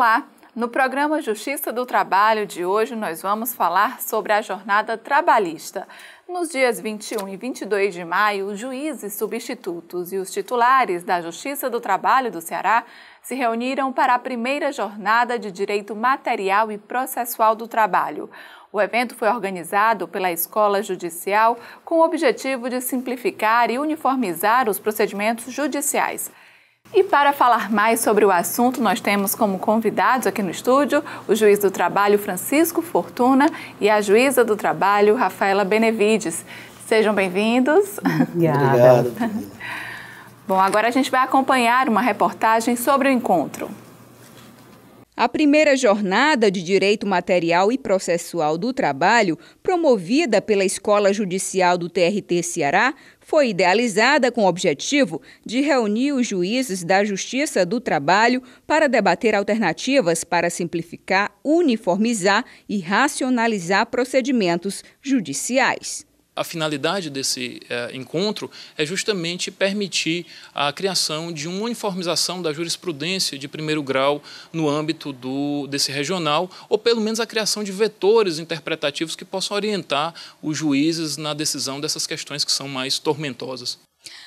Olá! No programa Justiça do Trabalho de hoje, nós vamos falar sobre a jornada trabalhista. Nos dias 21 e 22 de maio, juízes substitutos e os titulares da Justiça do Trabalho do Ceará se reuniram para a primeira jornada de direito material e processual do trabalho. O evento foi organizado pela Escola Judicial com o objetivo de simplificar e uniformizar os procedimentos judiciais. E para falar mais sobre o assunto, nós temos como convidados aqui no estúdio o juiz do trabalho Francisco Fortuna e a juíza do trabalho Rafaela Benevides. Sejam bem-vindos. Obrigada. Obrigado. Bom, agora a gente vai acompanhar uma reportagem sobre o encontro. A primeira jornada de direito material e processual do trabalho, promovida pela Escola Judicial do TRT Ceará, foi idealizada com o objetivo de reunir os juízes da Justiça do Trabalho para debater alternativas para simplificar, uniformizar e racionalizar procedimentos judiciais a finalidade desse eh, encontro é justamente permitir a criação de uma uniformização da jurisprudência de primeiro grau no âmbito do, desse regional, ou pelo menos a criação de vetores interpretativos que possam orientar os juízes na decisão dessas questões que são mais tormentosas.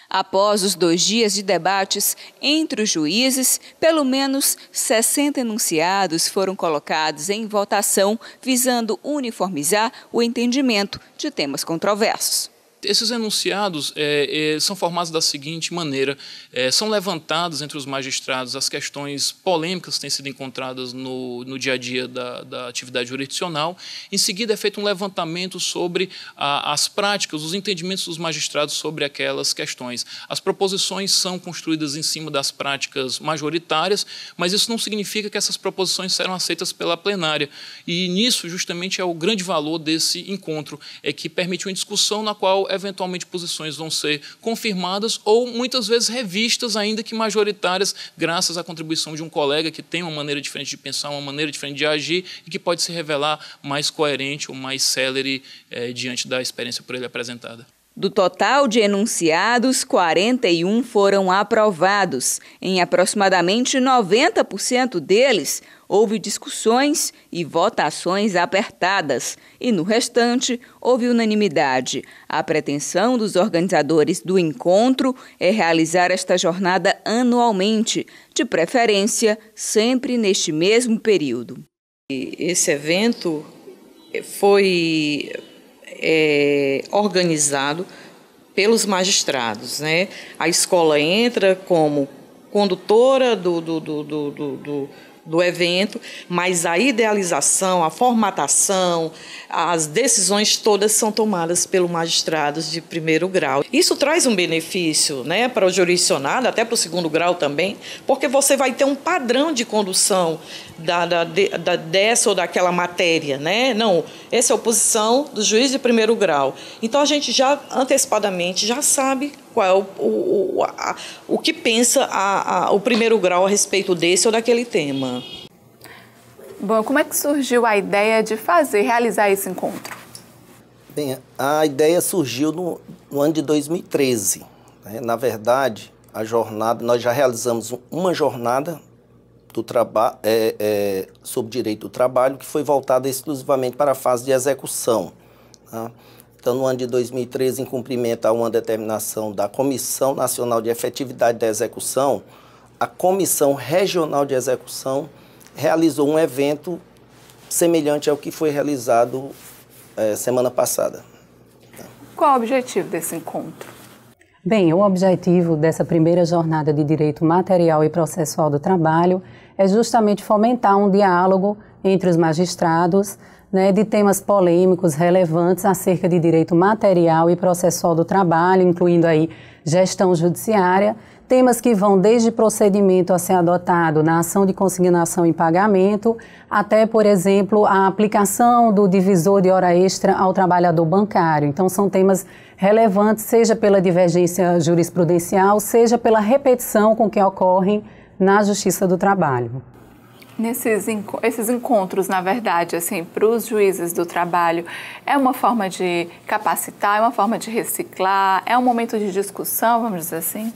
Após os dois dias de debates entre os juízes, pelo menos 60 enunciados foram colocados em votação, visando uniformizar o entendimento de temas controversos. Esses enunciados é, é, são formados da seguinte maneira: é, são levantadas entre os magistrados as questões polêmicas que têm sido encontradas no, no dia a dia da, da atividade jurisdicional. Em seguida, é feito um levantamento sobre a, as práticas, os entendimentos dos magistrados sobre aquelas questões. As proposições são construídas em cima das práticas majoritárias, mas isso não significa que essas proposições serão aceitas pela plenária. E nisso, justamente, é o grande valor desse encontro, é que permite uma discussão na qual eventualmente posições vão ser confirmadas ou muitas vezes revistas, ainda que majoritárias, graças à contribuição de um colega que tem uma maneira diferente de pensar, uma maneira diferente de agir e que pode se revelar mais coerente ou mais celere eh, diante da experiência por ele apresentada. Do total de enunciados, 41 foram aprovados. Em aproximadamente 90% deles, houve discussões e votações apertadas, e no restante, houve unanimidade. A pretensão dos organizadores do encontro é realizar esta jornada anualmente, de preferência sempre neste mesmo período. Esse evento foi é, organizado pelos magistrados. Né? A escola entra como condutora do, do, do, do do evento, mas a idealização, a formatação, as decisões todas são tomadas pelos magistrados de primeiro grau. Isso traz um benefício né, para o jurisdicionado, até para o segundo grau também, porque você vai ter um padrão de condução da, da, da, dessa ou daquela matéria. Né? Não, essa é a oposição do juiz de primeiro grau. Então a gente já antecipadamente já sabe qual é o, o, a, o que pensa a, a, o primeiro grau a respeito desse ou daquele tema. Bom, como é que surgiu a ideia de fazer, realizar esse encontro? Bem, a ideia surgiu no, no ano de 2013. Né? Na verdade, a jornada, nós já realizamos uma jornada do traba é, é, sobre direito do trabalho que foi voltada exclusivamente para a fase de execução. Tá? Então, no ano de 2013, em cumprimento a uma determinação da Comissão Nacional de Efetividade da Execução, a Comissão Regional de Execução realizou um evento semelhante ao que foi realizado é, semana passada. Qual o objetivo desse encontro? Bem, o objetivo dessa primeira jornada de direito material e processual do trabalho é justamente fomentar um diálogo entre os magistrados, né, de temas polêmicos relevantes acerca de direito material e processual do trabalho, incluindo aí gestão judiciária, temas que vão desde procedimento a ser adotado na ação de consignação e pagamento, até, por exemplo, a aplicação do divisor de hora extra ao trabalhador bancário. Então, são temas relevantes, seja pela divergência jurisprudencial, seja pela repetição com que ocorrem na Justiça do Trabalho. Nesses esses encontros, na verdade, assim, para os juízes do trabalho, é uma forma de capacitar, é uma forma de reciclar, é um momento de discussão, vamos dizer assim?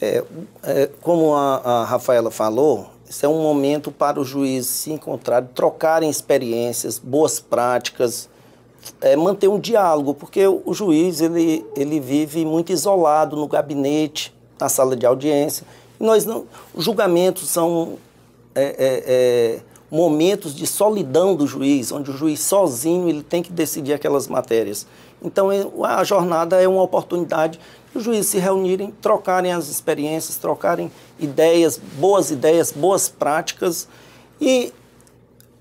É, é como a, a, Rafaela falou, isso é um momento para os juízes se encontrarem, trocarem experiências, boas práticas, é, manter um diálogo, porque o, juiz ele, ele vive muito isolado no gabinete, na sala de audiência. Nós não, os julgamentos são é, é, é, momentos de solidão do juiz, onde o juiz sozinho ele tem que decidir aquelas matérias. Então é, a jornada é uma oportunidade os juízes se reunirem, trocarem as experiências, trocarem ideias, boas ideias, boas práticas. E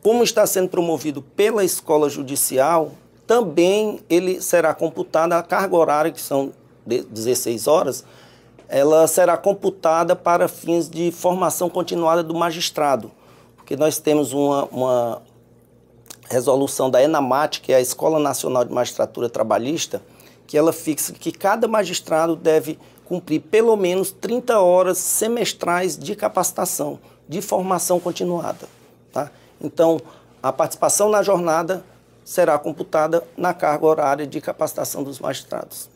como está sendo promovido pela escola judicial, também ele será computado a carga horária, que são 16 horas, ela será computada para fins de formação continuada do magistrado, porque nós temos uma, uma resolução da ENAMAT, que é a Escola Nacional de Magistratura Trabalhista, que ela fixa que cada magistrado deve cumprir pelo menos 30 horas semestrais de capacitação, de formação continuada. Tá? Então, a participação na jornada será computada na carga horária de capacitação dos magistrados.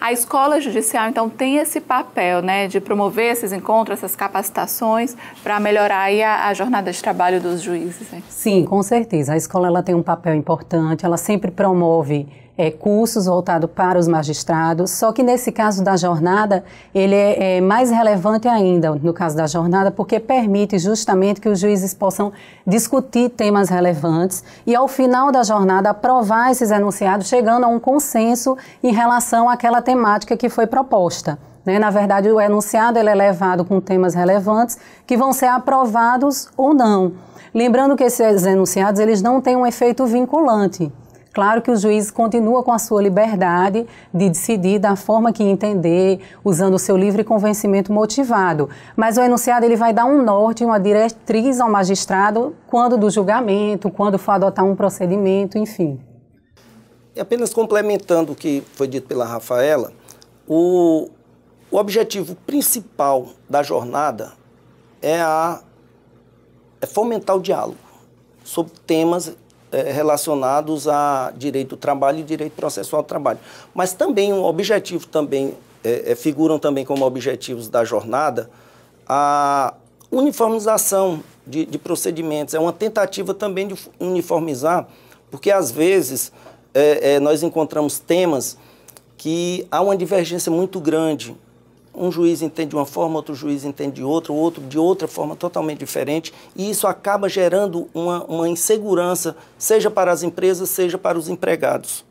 A escola judicial, então, tem esse papel né, de promover esses encontros, essas capacitações, para melhorar a, a, jornada de trabalho dos juízes. Né? Sim, com certeza. A escola ela tem um papel importante, ela sempre promove é, cursos voltados para os magistrados, só que nesse caso da jornada, ele é, é, mais relevante ainda, no caso da jornada, porque permite justamente que os juízes possam discutir temas relevantes e, ao final da jornada, aprovar esses enunciados, chegando a um consenso em relação àquela temática que foi proposta. Né? Na verdade, o enunciado ele é levado com temas relevantes que vão ser aprovados ou não. Lembrando que esses enunciados eles não têm um efeito vinculante, Claro que o juiz continua com a sua liberdade de decidir da forma que entender, usando o seu livre convencimento motivado. Mas o enunciado ele vai dar um norte, uma diretriz ao magistrado quando do julgamento, quando for adotar um procedimento, enfim. E apenas complementando o que foi dito pela Rafaela, o, o objetivo principal da jornada é, a, é fomentar o diálogo sobre temas é, relacionados a direito do trabalho e direito processual do trabalho. Mas também um objetivo também, é, é, figuram também como objetivos da jornada a uniformização de, de, procedimentos. É uma tentativa também de uniformizar, porque às vezes é, é, nós encontramos temas que há uma divergência muito grande um juiz entende de uma forma, outro juiz entende de outra, outro de outra forma totalmente diferente, e isso acaba gerando uma, uma insegurança, seja para as empresas, seja para os empregados.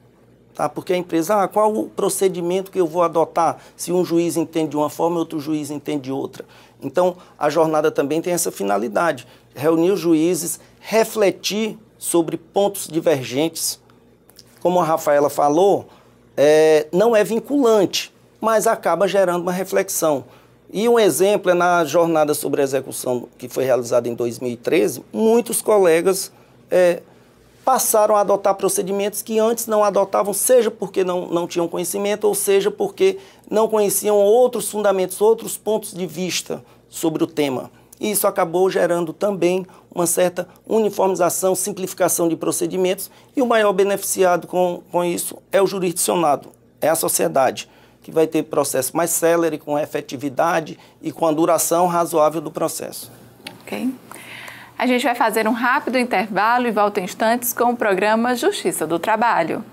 Tá? Porque a empresa, ah, qual o procedimento que eu vou adotar se um juiz entende de uma forma e outro juiz entende de outra? Então, a jornada também tem essa finalidade: reunir os juízes, refletir sobre pontos divergentes. Como a Rafaela falou, é, não é vinculante mas acaba gerando uma reflexão. E um exemplo é na jornada sobre execução que foi realizada em 2013, muitos colegas é, passaram a adotar procedimentos que antes não adotavam, seja porque não, não tinham conhecimento, ou seja porque não conheciam outros fundamentos, outros pontos de vista sobre o tema. E isso acabou gerando também uma certa uniformização, simplificação de procedimentos, e o maior beneficiado com, com isso é o jurisdicionado, é a sociedade que vai ter processo mais célere, com efetividade e com a duração razoável do processo. Ok. A gente vai fazer um rápido intervalo e volta em instantes com o programa Justiça do Trabalho.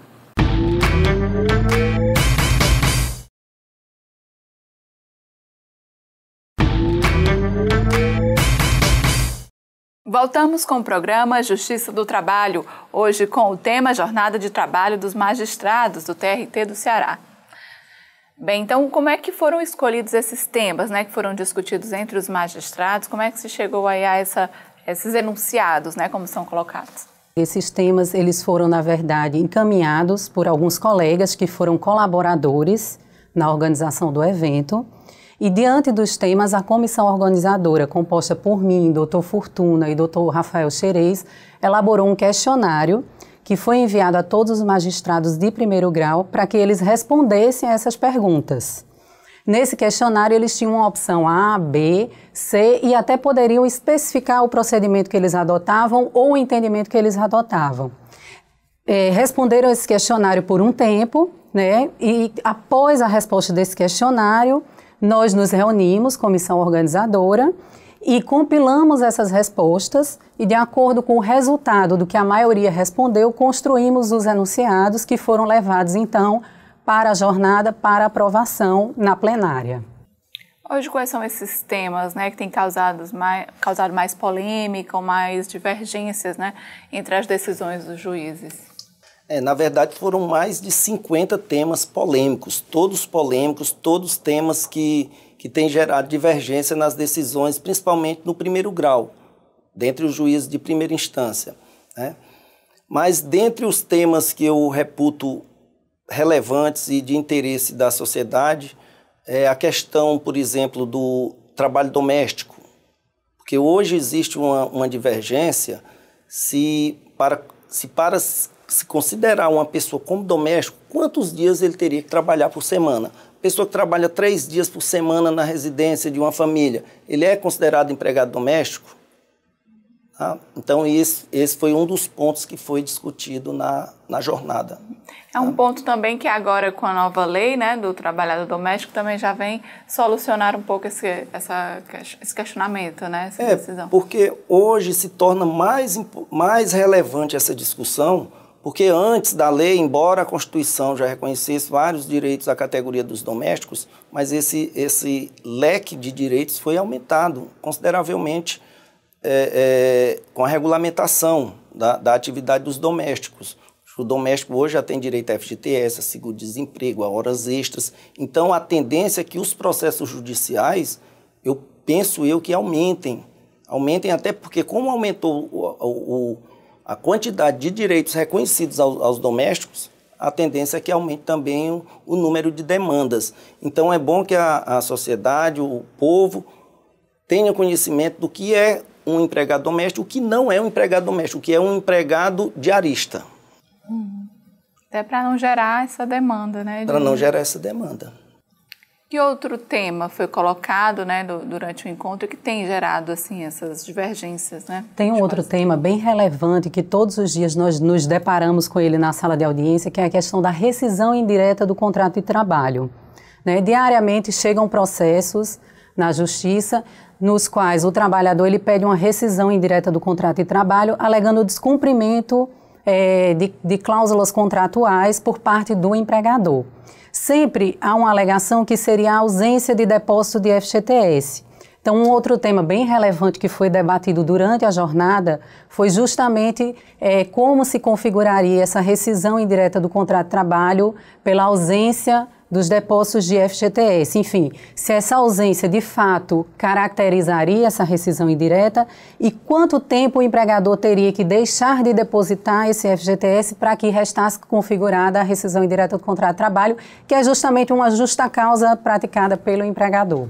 Voltamos com o programa Justiça do Trabalho, hoje com o tema Jornada de Trabalho dos Magistrados do TRT do Ceará. Bem, então como é que foram escolhidos esses temas, né, que foram discutidos entre os magistrados? Como é que se chegou aí a essa, esses enunciados, né, como são colocados? Esses temas eles foram na verdade encaminhados por alguns colegas que foram colaboradores na organização do evento. E diante dos temas, a comissão organizadora, composta por mim, doutor Fortuna e doutor Rafael Xerez, elaborou um questionário que foi enviado a todos os magistrados de primeiro grau para que eles respondessem a essas perguntas. Nesse questionário, eles tinham uma opção A, B, C e até poderiam especificar o procedimento que eles adotavam ou o entendimento que eles adotavam. É, responderam esse questionário por um tempo, né? E após a resposta desse questionário, nós nos reunimos, comissão organizadora, e compilamos essas respostas e, de acordo com o resultado do que a maioria respondeu, construímos os enunciados que foram levados, então, para a jornada para aprovação na plenária. Hoje, quais são esses temas né, que têm causado mais, causado mais polêmica ou mais divergências né, entre as decisões dos juízes? É, na verdade, foram mais de 50 temas polêmicos, todos polêmicos, todos temas que que tem gerado divergência nas decisões, principalmente no primeiro grau, dentre os juízes de primeira instância. Né? Mas, dentre os temas que eu reputo relevantes e de interesse da sociedade, é a questão, por exemplo, do trabalho doméstico. Porque hoje existe uma, uma divergência se para, se para se considerar uma pessoa como doméstico, quantos dias ele teria que trabalhar por semana? Pessoa que trabalha três dias por semana na residência de uma família, ele é considerado empregado doméstico? Tá? Então, esse, esse foi um dos pontos que foi discutido na, na jornada. É um tá? ponto também que agora com a nova lei né, do trabalhador doméstico também já vem solucionar um pouco esse, essa, esse questionamento, né, essa é, decisão. Porque hoje se torna mais, mais relevante essa discussão porque antes da lei, embora a Constituição já reconhecesse vários direitos à categoria dos domésticos, mas esse, esse leque de direitos foi aumentado consideravelmente é, é, com a regulamentação da, da atividade dos domésticos. O doméstico hoje já tem direito a FGTS, a seguro-desemprego, a horas extras. Então, a tendência é que os processos judiciais, eu penso eu, que aumentem. Aumentem até porque, como aumentou o, o, a quantidade de direitos reconhecidos aos, aos domésticos, a tendência é que aumente também o, o, número de demandas. Então é bom que a, a sociedade, o povo, tenha conhecimento do que é um empregado doméstico, o que não é um empregado doméstico, o que é um empregado diarista. Hum. Até para não gerar essa demanda, né? De... Para não gerar essa demanda. Que outro tema foi colocado né, do, durante o encontro que tem gerado assim essas divergências? Né, tem um outro tema bem relevante que todos os dias nós nos deparamos com ele na sala de audiência, que é a questão da rescisão indireta do contrato de trabalho. Né? Diariamente chegam processos na justiça nos quais o trabalhador ele pede uma rescisão indireta do contrato de trabalho, alegando o descumprimento é, de, de cláusulas contratuais por parte do empregador. Sempre há uma alegação que seria a ausência de depósito de FGTS. Então, um outro tema bem relevante que foi debatido durante a jornada foi justamente é, como se configuraria essa rescisão indireta do contrato de trabalho pela ausência dos depósitos de FGTS. Enfim, se essa ausência de fato caracterizaria essa rescisão indireta e quanto tempo o empregador teria que deixar de depositar esse FGTS para que restasse configurada a rescisão indireta do contrato de trabalho, que é justamente uma justa causa praticada pelo empregador.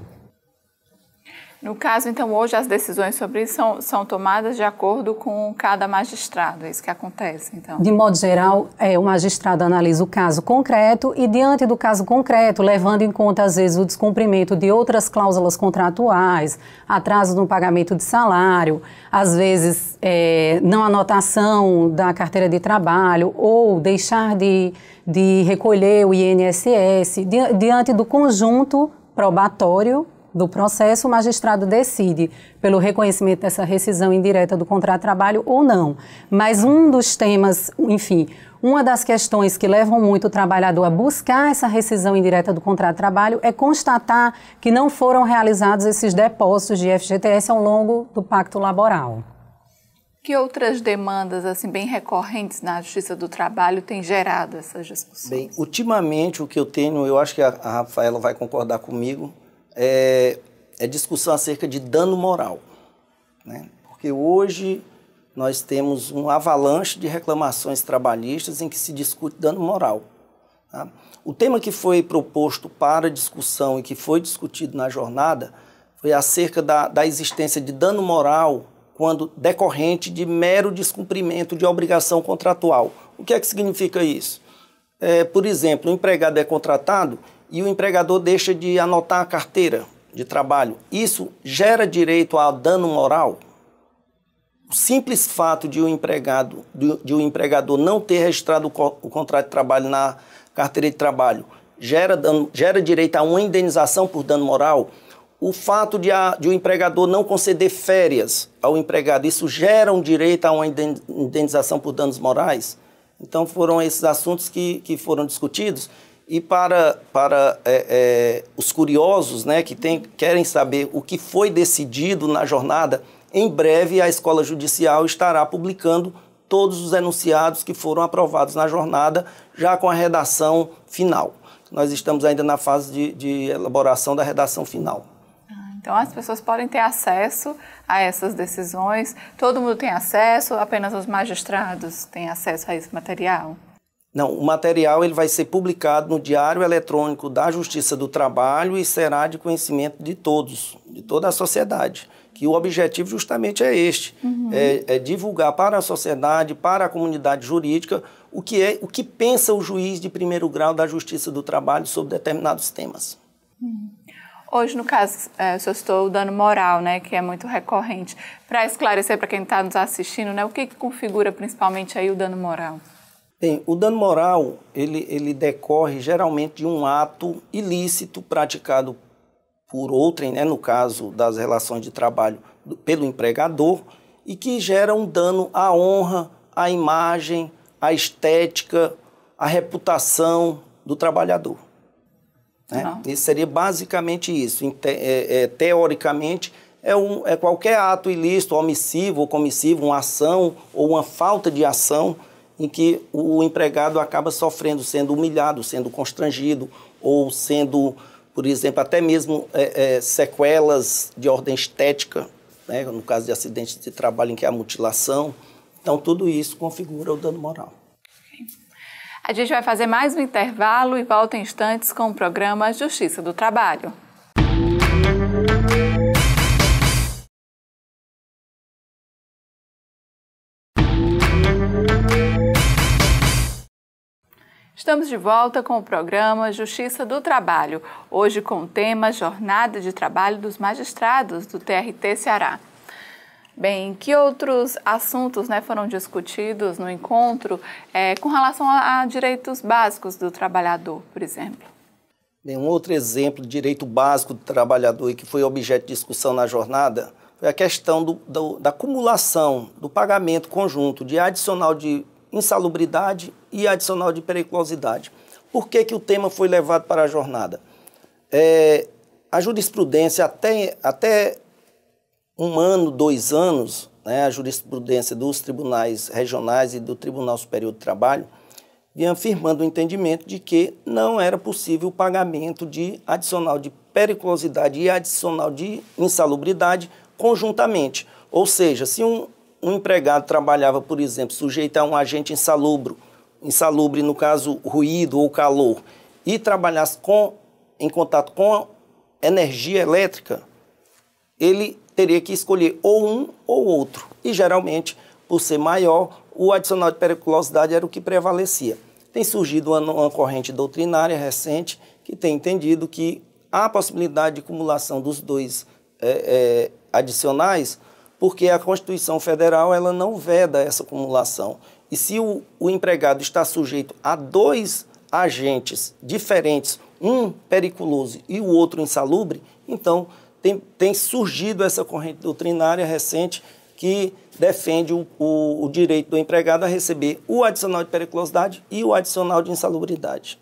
No caso, então, hoje as decisões sobre isso são, são tomadas de acordo com cada magistrado, é isso que acontece, então? De modo geral, é, o magistrado analisa o caso concreto e, diante do caso concreto, levando em conta, às vezes, o descumprimento de outras cláusulas contratuais, atraso no pagamento de salário, às vezes, é, não anotação da carteira de trabalho ou deixar de, de recolher o INSS, diante do conjunto probatório do processo, o magistrado decide pelo reconhecimento dessa rescisão indireta do contrato de trabalho ou não. Mas um dos temas, enfim, uma das questões que levam muito o trabalhador a buscar essa rescisão indireta do contrato de trabalho é constatar que não foram realizados esses depósitos de FGTS ao longo do pacto laboral. Que outras demandas assim bem recorrentes na Justiça do Trabalho têm gerado essas discussões? Bem, ultimamente o que eu tenho, eu acho que a, a Rafaela vai concordar comigo, é, é discussão acerca de dano moral. Né? Porque hoje nós temos um avalanche de reclamações trabalhistas em que se discute dano moral. Tá? O tema que foi proposto para discussão e que foi discutido na jornada foi acerca da, da existência de dano moral quando decorrente de mero descumprimento de obrigação contratual. O que é que significa isso? É, por exemplo, o empregado é contratado e o empregador deixa de anotar a carteira de trabalho. Isso gera direito a dano moral? O simples fato de o um empregado, de, um empregador não ter registrado o, contrato de trabalho na carteira de trabalho gera, dano, gera direito a uma indenização por dano moral. O fato de, a, de o um empregador não conceder férias ao empregado, isso gera um direito a uma indenização por danos morais? Então foram esses assuntos que, que foram discutidos e para, para é, é, os curiosos né, que tem, querem saber o que foi decidido na jornada, em breve a Escola Judicial estará publicando todos os enunciados que foram aprovados na jornada, já com a redação final. Nós estamos ainda na fase de, de elaboração da redação final. Ah, então as pessoas podem ter acesso a essas decisões. Todo mundo tem acesso, apenas os magistrados têm acesso a esse material? Não, o material ele vai ser publicado no Diário Eletrônico da Justiça do Trabalho e será de conhecimento de todos, de toda a sociedade. Que o objetivo justamente é este: uhum. é, é, divulgar para a sociedade, para a comunidade jurídica, o que é, o que pensa o juiz de primeiro grau da Justiça do Trabalho sobre determinados temas. Uhum. Hoje, no caso, é, o senhor citou o dano moral, né, que é muito recorrente. Para esclarecer para quem está nos assistindo, né, o que, que configura principalmente aí o dano moral? Bem, o dano moral ele, ele decorre geralmente de um ato ilícito praticado por outrem, né, no caso das relações de trabalho pelo empregador, e que gera um dano à honra, à imagem, à estética, à reputação do trabalhador. Né? Isso seria basicamente isso. Te, é, é, teoricamente, é, um, é qualquer ato ilícito, omissivo ou comissivo, uma ação ou uma falta de ação em que o empregado acaba sofrendo, sendo humilhado, sendo constrangido ou sendo, por exemplo, até mesmo é, é, sequelas de ordem estética, né? no caso de acidentes de trabalho em que há mutilação. Então, tudo isso configura o dano moral. A gente vai fazer mais um intervalo e volta em instantes com o programa Justiça do Trabalho. Estamos de volta com o programa Justiça do Trabalho, hoje com o tema Jornada de Trabalho dos Magistrados do TRT Ceará. Bem, que outros assuntos né, foram discutidos no encontro é, com relação a, a, direitos básicos do trabalhador, por exemplo? Bem, um outro exemplo de direito básico do trabalhador e que foi objeto de discussão na jornada foi a questão do, do, da acumulação do pagamento conjunto de adicional de insalubridade e adicional de periculosidade. Por que, que o tema foi levado para a jornada? É, a jurisprudência, até, até um ano, dois anos, né, a jurisprudência dos tribunais regionais e do Tribunal Superior do Trabalho vinha afirmando o entendimento de que não era possível o pagamento de adicional de periculosidade e adicional de insalubridade conjuntamente. Ou seja, se um, um empregado trabalhava, por exemplo, sujeito a um agente insalubre, insalubre, no caso, ruído ou calor, e trabalhasse com, em contato com energia elétrica, ele teria que escolher ou um ou outro. E geralmente, por ser maior, o adicional de periculosidade era o que prevalecia. Tem surgido uma, uma corrente doutrinária recente que tem entendido que há a possibilidade de acumulação dos dois é, é, adicionais porque a Constituição Federal ela não veda essa acumulação. E se o, o empregado está sujeito a dois agentes diferentes, um periculoso e o outro insalubre, então tem, tem surgido essa corrente doutrinária recente que defende o, o, o, direito do empregado a receber o adicional de periculosidade e o adicional de insalubridade.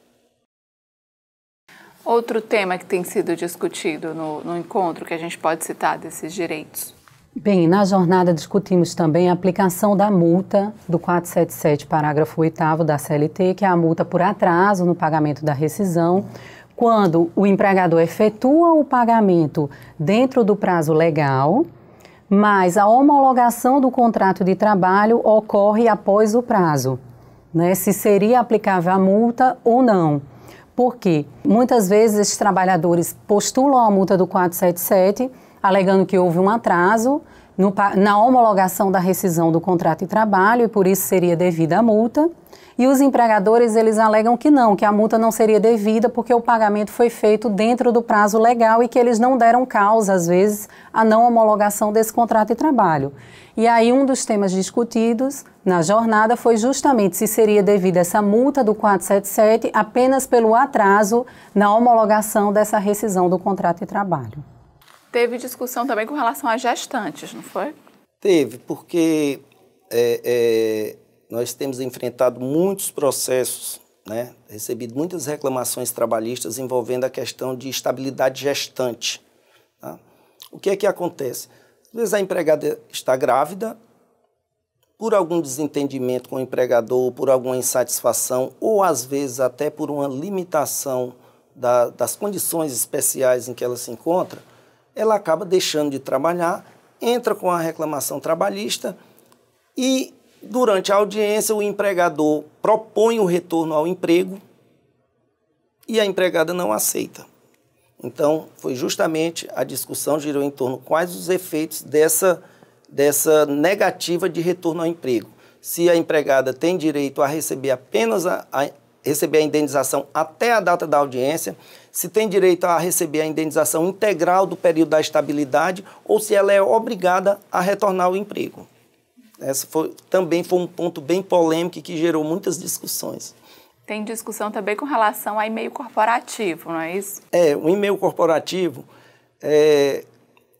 Outro tema que tem sido discutido no, no encontro que a gente pode citar desses direitos Bem, na jornada discutimos também a aplicação da multa do 477, parágrafo 8 da CLT, que é a multa por atraso no pagamento da rescisão, quando o empregador efetua o pagamento dentro do prazo legal, mas a homologação do contrato de trabalho ocorre após o prazo, né? Se seria aplicável a multa ou não. Por quê? Muitas vezes esses trabalhadores postulam a multa do 477 alegando que houve um atraso no, na homologação da rescisão do contrato de trabalho e por isso seria devida a multa. E os empregadores, eles alegam que não, que a multa não seria devida porque o pagamento foi feito dentro do prazo legal e que eles não deram causa, às vezes, à não homologação desse contrato de trabalho. E aí um dos temas discutidos na jornada foi justamente se seria devida essa multa do 477 apenas pelo atraso na homologação dessa rescisão do contrato de trabalho teve discussão também com relação às gestantes, não foi? Teve, porque é, é, nós temos enfrentado muitos processos, né? recebido muitas reclamações trabalhistas envolvendo a questão de estabilidade gestante. Tá? O que é que acontece? Às vezes a empregada está grávida, por algum desentendimento com o empregador, por alguma insatisfação, ou às vezes até por uma limitação da, das condições especiais em que ela se encontra, ela acaba deixando de trabalhar, entra com a reclamação trabalhista e, durante a audiência, o empregador propõe o retorno ao emprego e a empregada não aceita. Então, foi justamente a discussão girou em torno quais os efeitos dessa, dessa negativa de retorno ao emprego. Se a empregada tem direito a receber apenas a, a receber a indenização até a data da audiência, se tem direito a receber a indenização integral do período da estabilidade ou se ela é obrigada a retornar ao emprego. Essa foi, também foi um ponto bem polêmico que gerou muitas discussões. Tem discussão também com relação a e-mail corporativo, não é isso? É, o e-mail corporativo é,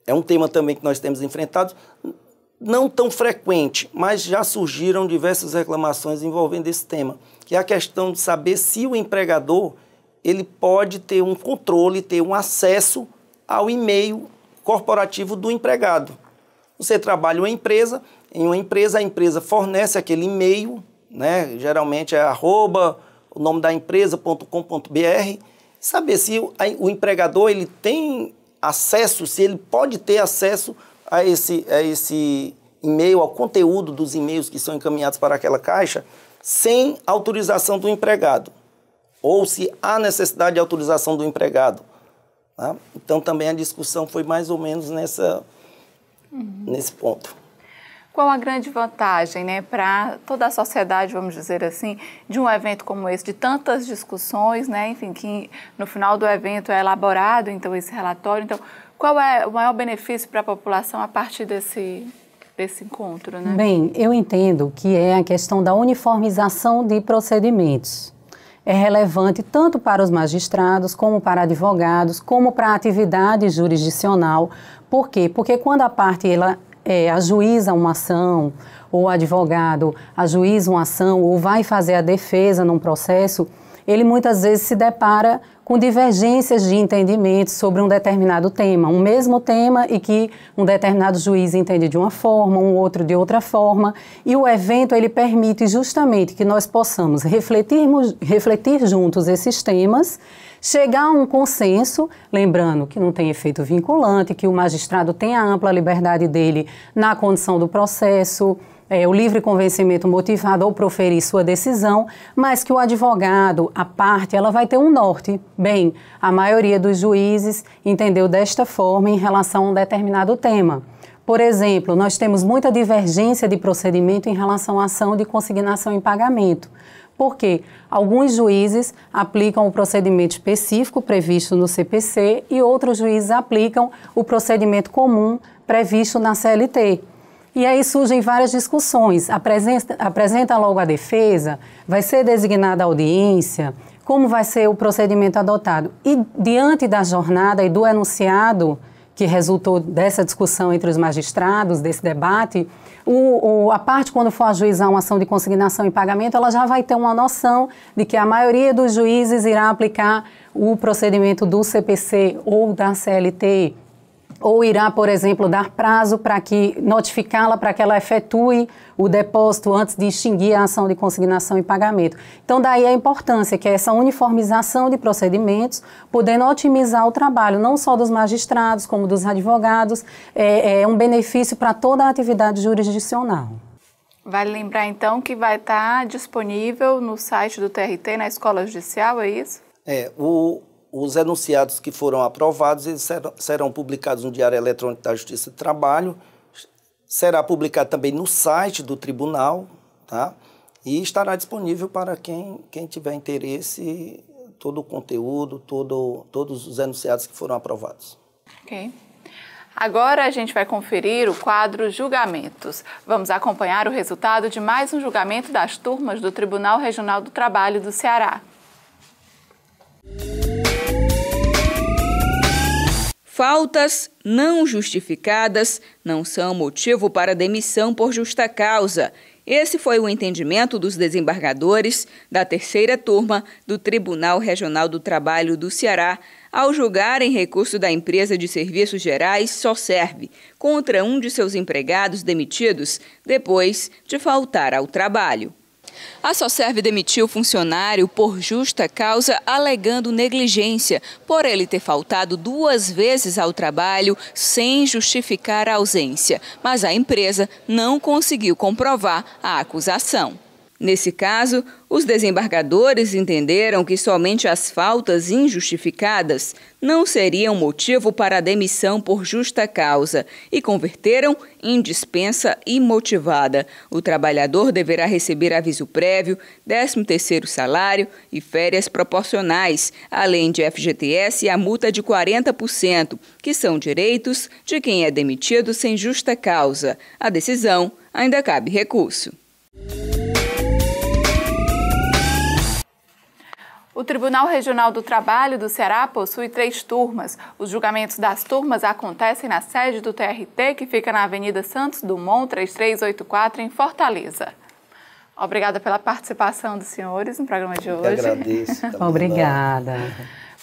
é um tema também que nós temos enfrentado, não tão frequente, mas já surgiram diversas reclamações envolvendo esse tema, que é a questão de saber se o empregador ele pode ter um controle, ter um acesso ao e-mail corporativo do empregado. Você trabalha em uma empresa, em uma empresa a empresa fornece aquele e-mail, né? geralmente é arroba, o nome da empresa.com.br, saber se o, o empregador ele tem acesso, se ele pode ter acesso a esse, a esse e-mail, ao conteúdo dos e-mails que são encaminhados para aquela caixa, sem autorização do empregado ou se há necessidade de autorização do empregado. Tá? Então, também a discussão foi mais ou menos nessa, uhum. nesse ponto. Qual a grande vantagem né, para toda a sociedade, vamos dizer assim, de um evento como esse, de tantas discussões, né, enfim, que no final do evento é elaborado então esse relatório. Então, qual é o maior benefício para a população a partir desse, desse encontro? Né? Bem, eu entendo que é a questão da uniformização de procedimentos é relevante tanto para os magistrados, como para advogados, como para a atividade jurisdicional. Por quê? Porque quando a parte ela é, ajuiza uma ação, ou o advogado ajuiza uma ação, ou vai fazer a defesa num processo, ele muitas vezes se depara com divergências de entendimento sobre um determinado tema, um mesmo tema e que um determinado juiz entende de uma forma, um outro de outra forma, e o evento ele permite justamente que nós possamos refletirmos, refletir juntos esses temas, chegar a um consenso, lembrando que não tem efeito vinculante, que o magistrado tem a ampla liberdade dele na condição do processo, é, o livre convencimento motivado ao proferir sua decisão, mas que o advogado, a parte, ela vai ter um norte. Bem, a maioria dos juízes entendeu desta forma em relação a um determinado tema. Por exemplo, nós temos muita divergência de procedimento em relação à ação de consignação em pagamento. Porque alguns juízes aplicam o procedimento específico previsto no CPC e outros juízes aplicam o procedimento comum previsto na CLT. E aí surgem várias discussões. Apresenta, apresenta logo a defesa, vai ser designada a audiência, como vai ser o procedimento adotado. E diante da jornada e do enunciado que resultou dessa discussão entre os magistrados, desse debate, o, o, a parte, quando for ajuizar uma ação de consignação e pagamento, ela já vai ter uma noção de que a maioria dos juízes irá aplicar o procedimento do CPC ou da CLT, ou irá, por exemplo, dar prazo para que notificá-la para que ela efetue o depósito antes de extinguir a ação de consignação e pagamento. Então, daí a importância que é essa uniformização de procedimentos, podendo otimizar o trabalho não só dos magistrados como dos advogados, é, é um benefício para toda a atividade jurisdicional. Vale lembrar então que vai estar disponível no site do TRT na Escola Judicial, é isso? É, o, os enunciados que foram aprovados eles serão, serão publicados no Diário Eletrônico da Justiça do Trabalho, será publicado também no site do tribunal, tá? E estará disponível para quem, quem tiver interesse todo o conteúdo, todo, todos os enunciados que foram aprovados. Ok. Agora a gente vai conferir o quadro Julgamentos. Vamos acompanhar o resultado de mais um julgamento das turmas do Tribunal Regional do Trabalho do Ceará. Faltas não justificadas não são motivo para demissão por justa causa. Esse foi o entendimento dos desembargadores da terceira turma do Tribunal Regional do Trabalho do Ceará ao julgarem recurso da empresa de serviços gerais só contra um de seus empregados demitidos depois de faltar ao trabalho. A Soserve demitiu o funcionário por justa causa, alegando negligência, por ele ter faltado duas vezes ao trabalho sem justificar a ausência. Mas a empresa não conseguiu comprovar a acusação. Nesse caso, os desembargadores entenderam que somente as faltas injustificadas não seriam motivo para demissão por justa causa e converteram em dispensa imotivada. O trabalhador deverá receber aviso prévio, 13º salário e férias proporcionais, além de FGTS e a multa de 40%, que são direitos de quem é demitido sem justa causa. A decisão ainda cabe recurso. O Tribunal Regional do Trabalho do Ceará possui três turmas. Os julgamentos das turmas acontecem na sede do TRT, que fica na Avenida Santos Dumont, 3384, em Fortaleza. Obrigada pela participação dos senhores no programa de hoje. Eu agradeço. Obrigada.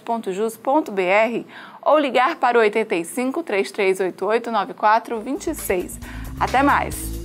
site.jus.br ou ligar para o 85 3388 9426. Até mais!